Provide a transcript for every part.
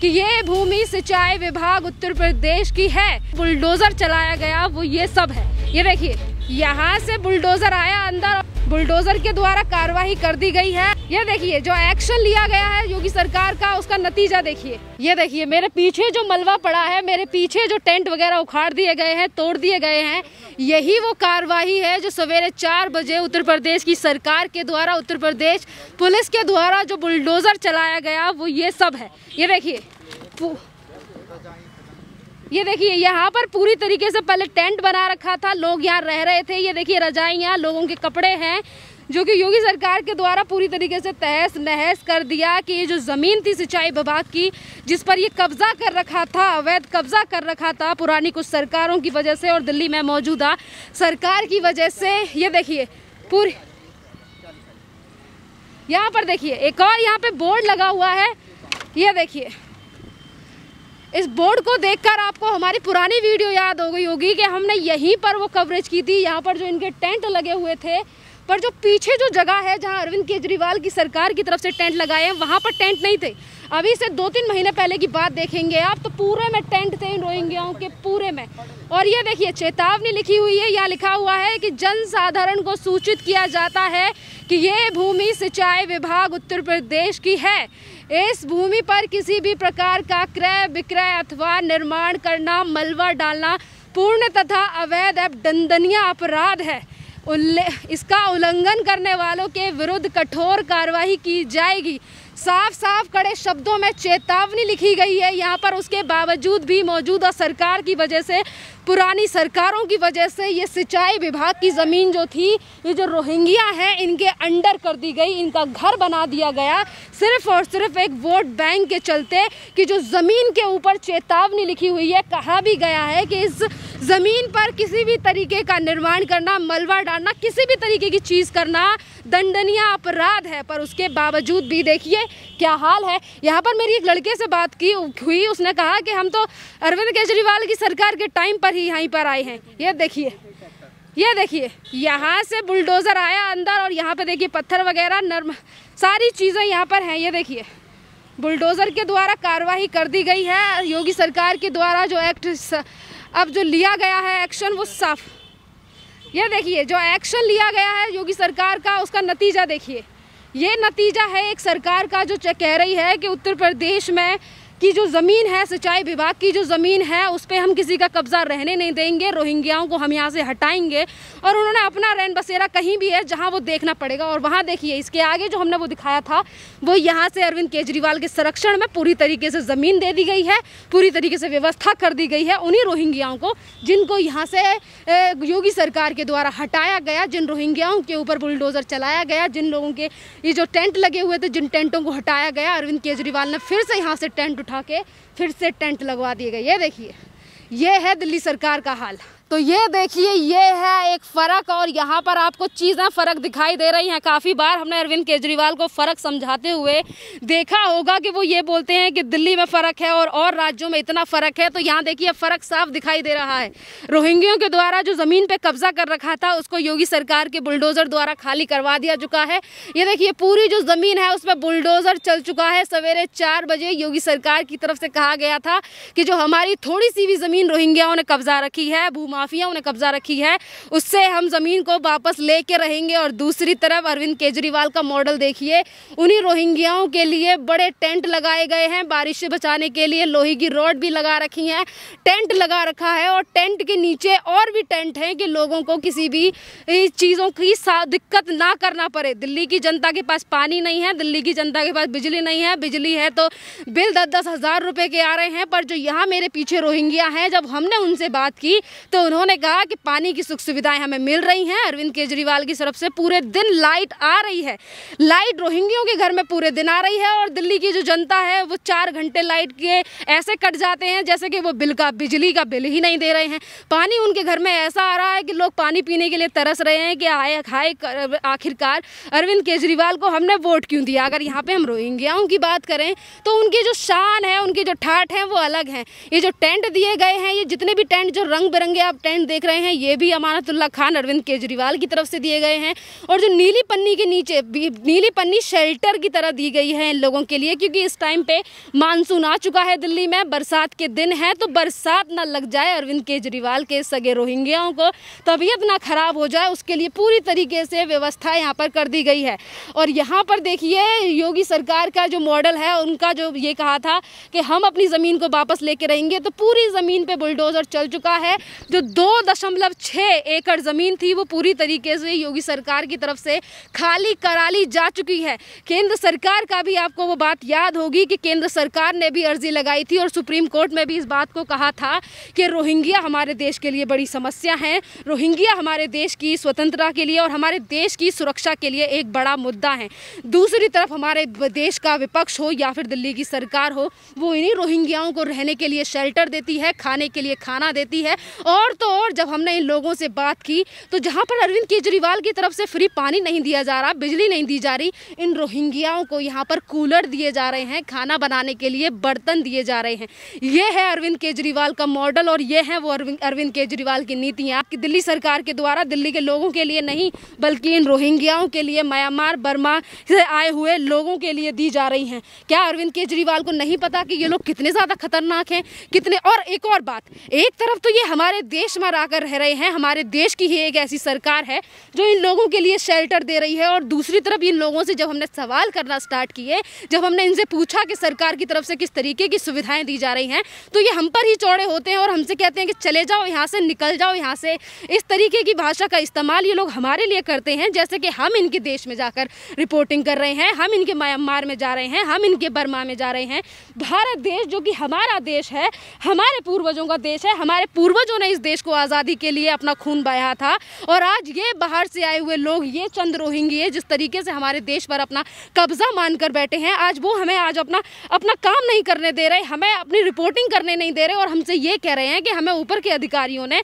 कि ये भूमि सिंचाई विभाग उत्तर प्रदेश की है बुलडोजर चलाया गया वो ये सब है ये देखिए यहाँ से बुलडोजर आया अंदर बुलडोजर के द्वारा कार्रवाई कर दी गई है ये देखिए जो एक्शन लिया गया है योगी सरकार का उसका नतीजा देखिए ये देखिए मेरे पीछे जो मलबा पड़ा है मेरे पीछे जो टेंट वगैरह उखाड़ दिए गए हैं तोड़ दिए गए हैं यही वो कार्रवाई है जो सवेरे चार बजे उत्तर प्रदेश की सरकार के द्वारा उत्तर प्रदेश पुलिस के द्वारा जो बुलडोजर चलाया गया वो ये सब है ये देखिए ये देखिए यहाँ पर पूरी तरीके से पहले टेंट बना रखा था लोग यहाँ रह रहे थे ये देखिए रजाई यहाँ लोगों के कपड़े हैं जो कि योगी सरकार के द्वारा पूरी तरीके से तहस नहस कर दिया कि ये जो ज़मीन थी सिंचाई विभाग की जिस पर ये कब्ज़ा कर रखा था अवैध कब्ज़ा कर रखा था पुरानी कुछ सरकारों की वजह से और दिल्ली में मौजूदा सरकार की वजह से ये देखिए पूरी यहाँ पर देखिए एक और यहाँ पे बोर्ड लगा हुआ है ये देखिए इस बोर्ड को देखकर आपको हमारी पुरानी वीडियो याद हो गई होगी कि हमने यहीं पर वो कवरेज की थी यहाँ पर जो इनके टेंट लगे हुए थे पर जो पीछे जो जगह है जहां अरविंद केजरीवाल की सरकार की तरफ से टेंट लगाए हैं वहां पर टेंट नहीं थे अभी से दो तीन महीने पहले की बात देखेंगे आप तो पूरे में टेंट थे इन रोहिंग्याओं के पूरे में और ये देखिए चेतावनी लिखी हुई है या लिखा हुआ है कि जन साधारण को सूचित किया जाता है कि ये भूमि सिंचाई विभाग उत्तर प्रदेश की है इस भूमि पर किसी भी प्रकार का क्रय विक्रय अथवा निर्माण करना मलबा डालना पूर्ण तथा अवैध एवं दंडनीय अपराध है इसका उल्लंघन करने वालों के विरुद्ध कठोर कार्रवाई की जाएगी साफ साफ कड़े शब्दों में चेतावनी लिखी गई है यहाँ पर उसके बावजूद भी मौजूदा सरकार की वजह से पुरानी सरकारों की वजह से ये सिंचाई विभाग की ज़मीन जो थी ये जो रोहिंग्या हैं इनके अंडर कर दी गई इनका घर बना दिया गया सिर्फ और सिर्फ एक वोट बैंक के चलते कि जो ज़मीन के ऊपर चेतावनी लिखी हुई है कहा भी गया है कि इस ज़मीन पर किसी भी तरीके का निर्माण करना मलबा डालना किसी भी तरीके की चीज़ करना दंडनीय अपराध है पर उसके बावजूद भी देखिए क्या हाल है यहाँ पर मेरी एक लड़के से बात की हुई उसने कहा कि हम तो अरविंद केजरीवाल की सरकार के टाइम पर ही यहीं पर आए हैं ये देखिए ये देखिए यहाँ से बुलडोज़र आया अंदर और यहाँ पे देखिए पत्थर वगैरह नर्म सारी चीज़ें यहाँ पर हैं ये देखिए बुलडोज़र के द्वारा कार्रवाई कर दी गई है योगी सरकार के द्वारा जो एक्ट स... अब जो लिया गया है एक्शन वो साफ ये देखिए जो एक्शन लिया गया है योगी सरकार का उसका नतीजा देखिए ये नतीजा है एक सरकार का जो कह रही है कि उत्तर प्रदेश में कि जो ज़मीन है सिंचाई विभाग की जो ज़मीन है उस पर हम किसी का कब्ज़ा रहने नहीं देंगे रोहिंग्याओं को हम यहाँ से हटाएंगे और उन्होंने अपना रैन बसेरा कहीं भी है जहाँ वो देखना पड़ेगा और वहाँ देखिए इसके आगे जो हमने वो दिखाया था वो यहाँ से अरविंद केजरीवाल के संरक्षण में पूरी तरीके से ज़मीन दे दी गई है पूरी तरीके से व्यवस्था कर दी गई है उन्हीं रोहिंग्याओं को जिनको यहाँ से योगी सरकार के द्वारा हटाया गया जिन रोहिंग्याओं के ऊपर बुलडोज़र चलाया गया जिन लोगों के ये जो टेंट लगे हुए थे जिन टेंटों को हटाया गया अरविंद केजरीवाल ने फिर से यहाँ से टेंट उठा के फिर से टेंट लगवा दिए गए ये देखिए ये है दिल्ली सरकार का हाल तो ये देखिए ये है एक फ़र्क और यहाँ पर आपको चीज़ें फ़र्क दिखाई दे रही हैं काफ़ी बार हमने अरविंद केजरीवाल को फ़र्क समझाते हुए देखा होगा कि वो ये बोलते हैं कि दिल्ली में फ़र्क है और और राज्यों में इतना फ़र्क है तो यहाँ देखिए फ़र्क साफ दिखाई दे रहा है रोहिंग्यों के द्वारा जो ज़मीन पर कब्ज़ा कर रखा था उसको योगी सरकार के बुलडोज़र द्वारा खाली करवा दिया चुका है ये देखिए पूरी जो ज़मीन है उसमें बुलडोज़र चल चुका है सवेरे चार बजे योगी सरकार की तरफ से कहा गया था कि जो हमारी थोड़ी सी भी ज़मीन रोहिंग्याओं ने कब्ज़ा रखी है भूमा माफियाओं ने कब्जा रखी है उससे हम ज़मीन को वापस ले के रहेंगे और दूसरी तरफ अरविंद केजरीवाल का मॉडल देखिए उन्हीं रोहिंग्याओं के लिए बड़े टेंट लगाए गए हैं बारिश से बचाने के लिए लोहे की रोड भी लगा रखी हैं टेंट लगा रखा है और टेंट के नीचे और भी टेंट हैं कि लोगों को किसी भी चीज़ों की दिक्कत ना करना पड़े दिल्ली की जनता के पास पानी नहीं है दिल्ली की जनता के पास बिजली नहीं है बिजली है तो बिल दस दस हज़ार रुपये के आ रहे हैं पर जो यहाँ मेरे पीछे रोहिंग्या हैं जब हमने उनसे बात की तो उन्होंने कहा कि पानी की सुख सुविधाएं हमें मिल रही हैं अरविंद केजरीवाल की तरफ से पूरे दिन लाइट आ रही है लाइट रोहिंग्यों के घर में पूरे दिन आ रही है और दिल्ली की जो जनता है वो चार घंटे लाइट के ऐसे कट जाते हैं जैसे कि वो बिल का बिजली का बिल ही नहीं दे रहे हैं पानी उनके घर में ऐसा आ रहा है कि लोग पानी पीने के लिए तरस रहे हैं कि आए खाए आखिरकार अरविंद केजरीवाल को हमने वोट क्यों दिया अगर यहाँ पर हम रोहिंग्याओं की बात करें तो उनकी जो शान है उनकी जो ठाठ है वो अलग है ये जो टेंट दिए गए हैं ये जितने भी टेंट जो रंग बिरंगे आप आप टेंट देख रहे हैं ये भी अमानतुल्ला खान अरविंद केजरीवाल की तरफ से दिए गए हैं और जो नीली पन्नी के नीचे नीली पन्नी शेल्टर की तरह दी गई है इन लोगों के लिए क्योंकि इस टाइम पे मानसून आ चुका है दिल्ली में बरसात के दिन है तो बरसात ना लग जाए अरविंद केजरीवाल के सगे रोहिंग्याओं को तबीयत ना खराब हो जाए उसके लिए पूरी तरीके से व्यवस्था यहाँ पर कर दी गई है और यहाँ पर देखिए योगी सरकार का जो मॉडल है उनका जो ये कहा था कि हम अपनी ज़मीन को वापस लेके रहेंगे तो पूरी ज़मीन पे बुलडोज़र चल चुका है जो दो दशमलव छः एकड़ ज़मीन थी वो पूरी तरीके से योगी सरकार की तरफ से खाली करा ली जा चुकी है केंद्र सरकार का भी आपको वो बात याद होगी कि केंद्र सरकार ने भी अर्जी लगाई थी और सुप्रीम कोर्ट में भी इस बात को कहा था कि रोहिंग्या हमारे देश के लिए बड़ी समस्या है रोहिंग्या हमारे देश की स्वतंत्रता के लिए और हमारे देश की सुरक्षा के लिए एक बड़ा मुद्दा है दूसरी तरफ हमारे देश का विपक्ष हो या फिर दिल्ली की सरकार हो वो इन्हीं रोहिंग्याओं को रहने के लिए शेल्टर देती है खाने के लिए खाना देती है और तो और जब हमने इन लोगों से बात की तो जहाँ पर अरविंद केजरीवाल की तरफ से फ्री पानी नहीं दिया जा रहा बिजली नहीं दी जा रही इन रोहिंग्याओं को यहाँ पर कूलर दिए जा रहे हैं खाना बनाने के लिए बर्तन दिए जा रहे हैं ये है अरविंद केजरीवाल का मॉडल और ये है वो अरविंद केजरीवाल की नीतियाँ कि दिल्ली सरकार के द्वारा दिल्ली के लोगों के लिए नहीं बल्कि इन रोहिंग्याओं के लिए म्यांमार बर्मा से आए हुए लोगों के लिए दी जा रही हैं क्या अरविंद केजरीवाल को नहीं पता कि ये लोग कितने ज़्यादा खतरनाक हैं कितने और एक और बात एक तरफ तो ये हमारे देश में आकर रह रहे हैं हमारे देश की ही एक ऐसी सरकार है जो इन लोगों के लिए शेल्टर दे रही है और दूसरी तरफ इन लोगों से जब हमने सवाल करना स्टार्ट किए जब हमने इनसे पूछा कि सरकार की तरफ से किस तरीके की सुविधाएं दी जा रही हैं तो ये हम पर ही चौड़े होते हैं और हमसे कहते हैं कि चले जाओ यहाँ से निकल जाओ यहाँ से इस तरीके की भाषा का इस्तेमाल ये लोग हमारे लिए करते हैं जैसे कि हम इनके देश में जाकर रिपोर्टिंग कर रहे हैं हम इनके म्यांमार में जा रहे हैं हम इनके बर्मा में जा रहे हैं भारत देश जो कि हमारा देश है हमारे पूर्वजों का देश है हमारे पूर्वजों ने इस देश को आज़ादी के लिए अपना खून बहाया था और आज ये बाहर से आए हुए लोग ये चंद रोहिंगी है जिस तरीके से हमारे देश पर अपना कब्जा मान कर बैठे हैं आज वो हमें आज अपना अपना काम नहीं करने दे रहे हमें अपनी रिपोर्टिंग करने नहीं दे रहे और हमसे ये कह रहे हैं कि हमें ऊपर के अधिकारियों ने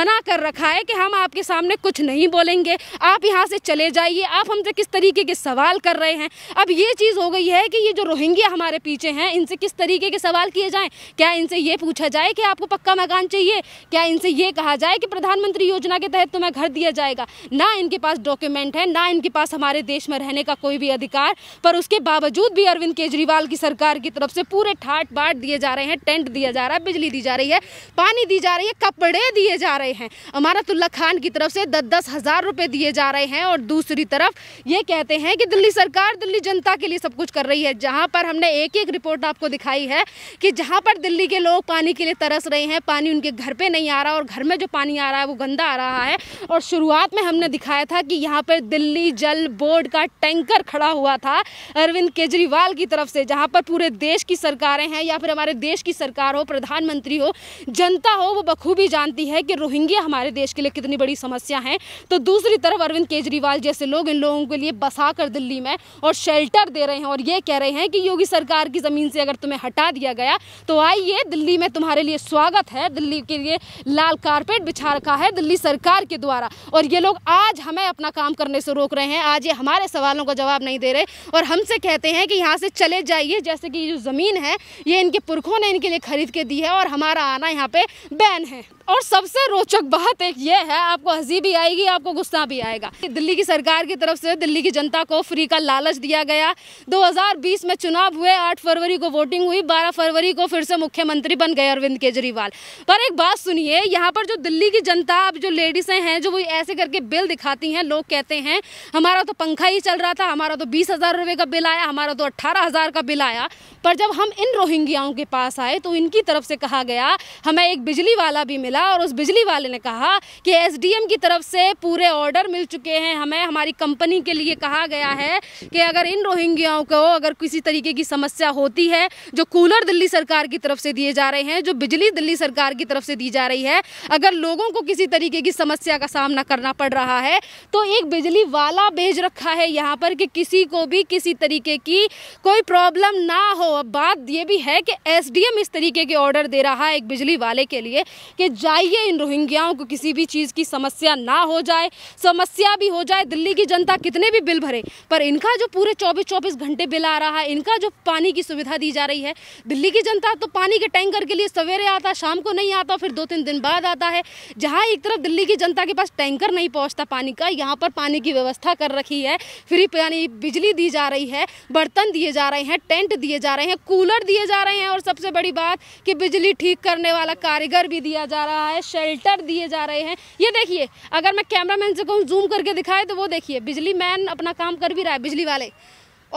मना कर रखा है कि हम आपके सामने कुछ नहीं बोलेंगे आप यहाँ से चले जाइए आप हमसे किस तरीके के सवाल कर रहे हैं अब ये चीज़ हो गई है कि ये जो रोहिंग्या हमारे पीछे हैं इनसे किस तरीके के सवाल किए जाएँ क्या इनसे ये पूछा जाए कि आपको पक्का मकान चाहिए क्या इनसे से ये कहा जाए कि प्रधानमंत्री योजना के तहत तुम्हें घर दिया जाएगा ना इनके पास डॉक्यूमेंट है ना इनके पास हमारे देश में रहने का कोई भी अधिकार पर उसके बावजूद भी अरविंद केजरीवाल की सरकार की तरफ से पूरे ठाट बाट दिए जा रहे हैं टेंट दिया जा रहा है बिजली दी जा रही है पानी दी जा रही है कपड़े दिए जा रहे हैं अमारतुल्ला खान की तरफ से दस दस हज़ार रुपये दिए जा रहे हैं और दूसरी तरफ ये कहते हैं कि दिल्ली सरकार दिल्ली जनता के लिए सब कुछ कर रही है जहाँ पर हमने एक एक रिपोर्ट आपको दिखाई है कि जहाँ पर दिल्ली के लोग पानी के लिए तरस रहे हैं पानी उनके घर पर नहीं आ रहा और घर में जो पानी आ रहा है वो गंदा आ रहा है और शुरुआत में हमने दिखाया था कि यहाँ पर दिल्ली जल बोर्ड का टैंकर खड़ा हुआ था अरविंद केजरीवाल की तरफ से जहाँ पर पूरे देश की सरकारें हैं या फिर हमारे देश की सरकार हो प्रधानमंत्री हो जनता हो वो बखूबी जानती है कि रोहिंग्या हमारे देश के लिए कितनी बड़ी समस्या है तो दूसरी तरफ अरविंद केजरीवाल जैसे लोग इन लोगों के लिए बसा कर दिल्ली में और शेल्टर दे रहे हैं और ये कह रहे हैं कि योगी सरकार की ज़मीन से अगर तुम्हें हटा दिया गया तो आइए दिल्ली में तुम्हारे लिए स्वागत है दिल्ली के लिए ला लाल कारपेट बिछा रखा है दिल्ली सरकार के द्वारा और ये लोग आज हमें अपना काम करने से रोक रहे हैं आज ये हमारे सवालों का जवाब नहीं दे रहे और हमसे कहते हैं कि यहाँ से चले जाइए जैसे कि जो ज़मीन है ये इनके पुरखों ने इनके लिए खरीद के दी है और हमारा आना यहाँ पर बैन है और सबसे रोचक बात एक ये है आपको हंसी भी आएगी आपको गुस्सा भी आएगा दिल्ली की सरकार की तरफ से दिल्ली की जनता को फ्री का लालच दिया गया 2020 में चुनाव हुए 8 फरवरी को वोटिंग हुई 12 फरवरी को फिर से मुख्यमंत्री बन गए अरविंद केजरीवाल पर एक बात सुनिए यहाँ पर जो दिल्ली की जनता अब जो लेडीज हैं जो वो ऐसे करके बिल दिखाती हैं लोग कहते हैं हमारा तो पंखा ही चल रहा था हमारा तो बीस हज़ार का बिल आया हमारा तो अट्ठारह हज़ार का बिल आया पर जब हम इन रोहिंग्याओं के पास आए तो इनकी तरफ से कहा गया हमें एक बिजली वाला भी मिला मिला और उस बिजली वाले ने कहा कि एसडीएम की तरफ से पूरे ऑर्डर मिल चुके हैं हमें हमारी कंपनी के लिए कहा गया है कि अगर इन रोहिंग्याओं को अगर किसी तरीके की समस्या होती है जो कूलर दिल्ली सरकार की तरफ से दिए जा रहे हैं जो बिजली दिल्ली सरकार की तरफ से दी जा रही है अगर लोगों को किसी तरीके की समस्या का सामना करना पड़ रहा है तो एक बिजली वाला भेज रखा है यहाँ पर कि किसी को भी किसी तरीके की कोई प्रॉब्लम ना हो अब बात ये भी है कि एसडीएम इस तरीके के ऑर्डर दे रहा है एक बिजली वाले के लिए कि जाइए इन रोहिंग्याओं को किसी भी चीज़ की समस्या ना हो जाए समस्या भी हो जाए दिल्ली की जनता कितने भी बिल भरे पर इनका जो पूरे चौबीस चौबीस घंटे बिल आ रहा है इनका जो पानी की सुविधा दी जा रही है दिल्ली की जनता तो पानी के टैंकर के लिए सवेरे आता शाम को नहीं आता फिर दो तीन दिन बाद आता है जहाँ एक तरफ दिल्ली की जनता के पास टैंकर नहीं पहुँचता पानी का यहाँ पर पानी की व्यवस्था कर रखी है फ्री यानी बिजली दी जा रही है बर्तन दिए जा रहे हैं टेंट दिए जा रहे हैं कूलर दिए जा रहे हैं और सबसे बड़ी बात कि बिजली ठीक करने वाला कारीगर भी दिया जा रहा रहा है शेल्टर दिए जा रहे हैं ये देखिए अगर मैं कैमरा मैन से कहूँ जूम करके दिखाए तो वो देखिए बिजली मैन अपना काम कर भी रहा है बिजली वाले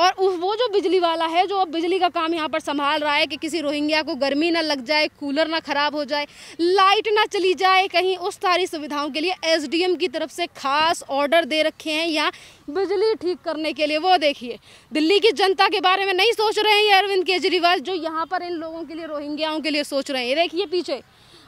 और वो जो बिजली वाला है जो अब बिजली का काम यहाँ पर संभाल रहा है कि किसी रोहिंग्या को गर्मी ना लग जाए कूलर ना ख़राब हो जाए लाइट ना चली जाए कहीं उस सारी सुविधाओं के लिए एसडीएम की तरफ से खास ऑर्डर दे रखे हैं यहाँ बिजली ठीक करने के लिए वो देखिए दिल्ली की जनता के बारे में नहीं सोच रहे हैं अरविंद केजरीवाल जो यहाँ पर इन लोगों के लिए रोहिंग्याओं के लिए सोच रहे हैं देखिए पीछे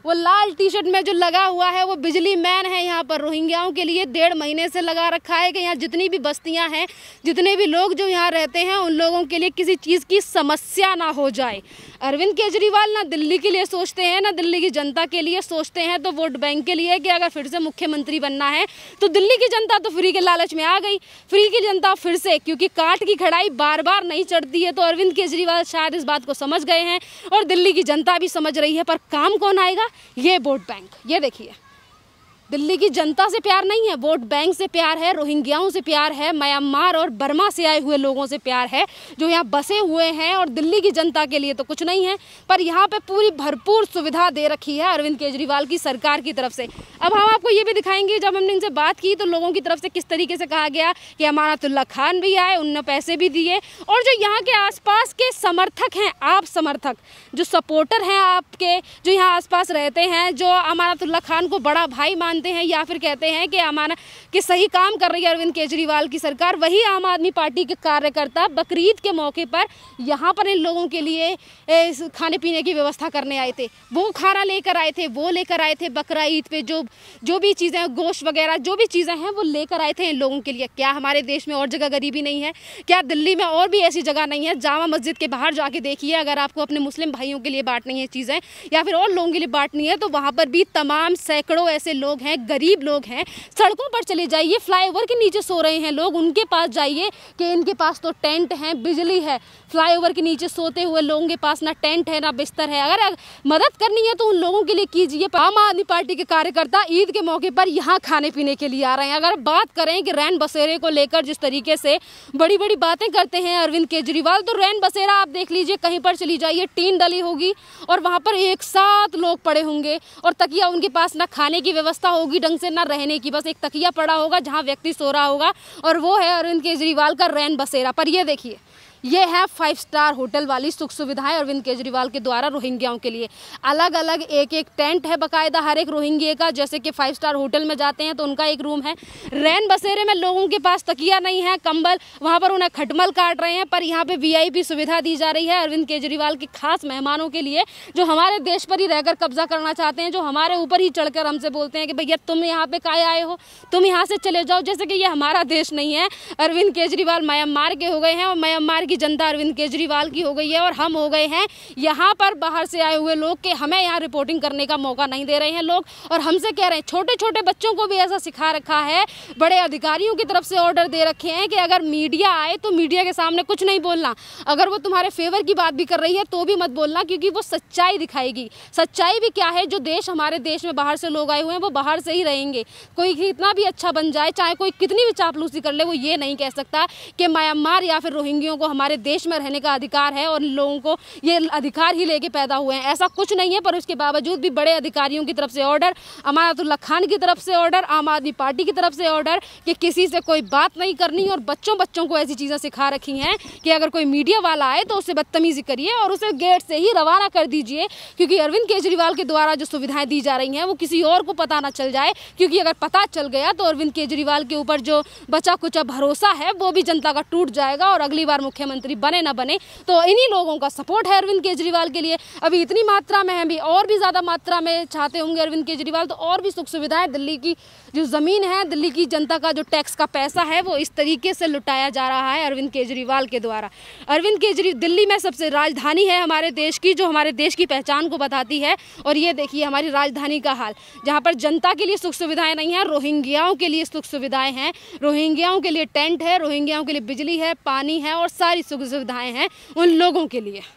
वो लाल टी शर्ट में जो लगा हुआ है वो बिजली मैन है यहाँ पर रोहिंग्याओं के लिए डेढ़ महीने से लगा रखा है कि यहाँ जितनी भी बस्तियाँ हैं जितने भी लोग जो यहाँ रहते हैं उन लोगों के लिए किसी चीज़ की समस्या ना हो जाए अरविंद केजरीवाल ना दिल्ली के लिए सोचते हैं ना दिल्ली की जनता के लिए सोचते हैं तो वोट बैंक के लिए कि अगर फिर से मुख्यमंत्री बनना है तो दिल्ली की जनता तो फ्री के लालच में आ गई फ्री की जनता फिर से क्योंकि काट की खड़ाई बार बार नहीं चढ़ती है तो अरविंद केजरीवाल शायद इस बात को समझ गए हैं और दिल्ली की जनता भी समझ रही है पर काम कौन आएगा ये वोट बैंक ये देखिए दिल्ली की जनता से प्यार नहीं है वोट बैंक से प्यार है रोहिंग्याओं से प्यार है म्यांमार और बर्मा से आए हुए लोगों से प्यार है जो यहाँ बसे हुए हैं और दिल्ली की जनता के लिए तो कुछ नहीं है पर यहाँ पे पूरी भरपूर सुविधा दे रखी है अरविंद केजरीवाल की सरकार की तरफ से अब हम आपको ये भी दिखाएंगे जब हमने इनसे बात की तो लोगों की तरफ से किस तरीके से कहा गया कि अमानतुल्ला खान भी आए उनने पैसे भी दिए और जो यहाँ के आस के समर्थक हैं आप समर्थक जो सपोर्टर हैं आपके जो यहाँ आस रहते हैं जो अमानतुल्ला खान को बड़ा भाई मान सुनते हैं या फिर कहते हैं कि हमारा कि सही काम कर रही है अरविंद केजरीवाल की सरकार वही आम आदमी पार्टी के कार्यकर्ता बकरीद के मौके पर यहाँ पर इन लोगों के लिए खाने पीने की व्यवस्था करने आए थे वो खाना लेकर आए थे वो लेकर आए थे बकरा ईद पे जो जो भी चीज़ें गोश्त वगैरह जो भी चीज़ें हैं वो लेकर आए थे इन लोगों के लिए क्या हमारे देश में और जगह गरीबी नहीं है क्या दिल्ली में और भी ऐसी जगह नहीं है जामा मस्जिद के बाहर जाके देखिए अगर आपको अपने मुस्लिम भाइयों के लिए बांटनी है चीज़ें या फिर और लोगों के लिए बांटनी है तो वहाँ पर भी तमाम सैकड़ों ऐसे लोग हैं हैं गरीब लोग हैं सड़कों पर चले जाइए फ्लाईओवर के नीचे सो रहे हैं लोग उनके पास जाइए कि इनके पास तो टेंट हैं बिजली है फ्लाईओवर के नीचे सोते हुए लोगों के पास ना टेंट है ना बिस्तर है अगर मदद करनी है तो उन लोगों के लिए कीजिए आम आदमी पार्टी के कार्यकर्ता ईद के मौके पर यहाँ खाने पीने के लिए आ रहे हैं अगर बात करें कि रैन बसेरे को लेकर जिस तरीके से बड़ी बड़ी बातें करते हैं अरविंद केजरीवाल तो रैन बसेरा आप देख लीजिए कहीं पर चली जाइए टीन डली होगी और वहाँ पर एक साथ लोग पड़े होंगे और तकिया उनके पास ना खाने की व्यवस्था होगी ढंग से ना रहने की बस एक तकिया पड़ा होगा जहाँ व्यक्ति सो रहा होगा और वो है अरविंद केजरीवाल का रैन बसेरा पर ये देखिए ये है फाइव स्टार होटल वाली सुख सुविधाएं अरविंद केजरीवाल के द्वारा रोहिंग्याओं के लिए अलग अलग एक एक टेंट है बाकायदा हर एक रोहिंग्या का जैसे कि फाइव स्टार होटल में जाते हैं तो उनका एक रूम है रैन बसेरे में लोगों के पास तकिया नहीं है कंबल वहाँ पर उन्हें खटमल काट रहे हैं पर यहाँ पर वी सुविधा दी जा रही है अरविंद केजरीवाल के खास मेहमानों के लिए जो हमारे देश पर ही रहकर कब्जा करना चाहते हैं जो हमारे ऊपर ही चढ़कर हमसे बोलते हैं कि भैया तुम यहाँ पे काय आए हो तुम यहाँ से चले जाओ जैसे कि ये हमारा देश नहीं है अरविंद केजरीवाल म्यांमार के हो गए हैं और म्यांमार की जनता अरविंद केजरीवाल की हो गई है और हम हो गए हैं यहाँ पर बाहर से आए हुए लोग के हमें यहाँ रिपोर्टिंग करने का मौका नहीं दे रहे हैं लोग और हमसे कह रहे हैं छोटे छोटे बच्चों को भी ऐसा सिखा रखा है बड़े अधिकारियों की तरफ से ऑर्डर दे रखे हैं कि अगर मीडिया आए तो मीडिया के सामने कुछ नहीं बोलना अगर वो तुम्हारे फेवर की बात भी कर रही है तो भी मत बोलना क्योंकि वो सच्चाई दिखाएगी सच्चाई भी क्या है जो देश हमारे देश में बाहर से लोग आए हुए हैं वो बाहर से ही रहेंगे कोई कितना भी अच्छा बन जाए चाहे कोई कितनी भी चापलूसी कर ले वो ये नहीं कह सकता कि म्यांमार या फिर रोहिंग्यों को हमारे हमारे देश में रहने का अधिकार है और लोगों को ये अधिकार ही लेके पैदा हुए हैं ऐसा कुछ नहीं है पर उसके बावजूद भी बड़े अधिकारियों की तरफ से ऑर्डर अमानतुल्ला खान की तरफ से ऑर्डर आम आदमी पार्टी की तरफ से ऑर्डर कि किसी से कोई बात नहीं करनी और बच्चों बच्चों को ऐसी चीज़ें सिखा रखी हैं कि अगर कोई मीडिया वाला आए तो उससे बदतमीजी करिए और उसे गेट से ही रवाना कर दीजिए क्योंकि अरविंद केजरीवाल के द्वारा जो सुविधाएं दी जा रही हैं वो किसी और को पता ना चल जाए क्योंकि अगर पता चल गया तो अरविंद केजरीवाल के ऊपर जो बचा कुचा भरोसा है वो भी जनता का टूट जाएगा और अगली बार मुख्यमंत्री मुख्यमंत्री बने ना बने तो इन्हीं लोगों का सपोर्ट है अरविंद केजरीवाल के लिए अभी इतनी मात्रा में है भी और भी ज़्यादा मात्रा में चाहते होंगे अरविंद केजरीवाल तो और भी सुख सुविधाएं दिल्ली की जो ज़मीन है दिल्ली की जनता का जो टैक्स का पैसा है वो इस तरीके से लुटाया जा रहा है अरविंद केजरीवाल के द्वारा अरविंद केजरीवाल दिल्ली में सबसे राजधानी है हमारे देश की जो हमारे देश की पहचान को बताती है और ये देखिए हमारी राजधानी का हाल जहाँ पर जनता के लिए सुख सुविधाएं नहीं हैं रोहिंग्याओं के लिए सुख सुविधाएं हैं रोहिंग्याओं के लिए टेंट है रोहिंग्याओं के लिए बिजली है पानी है और सारी सारी सुख सुविधाएँ हैं उन लोगों के लिए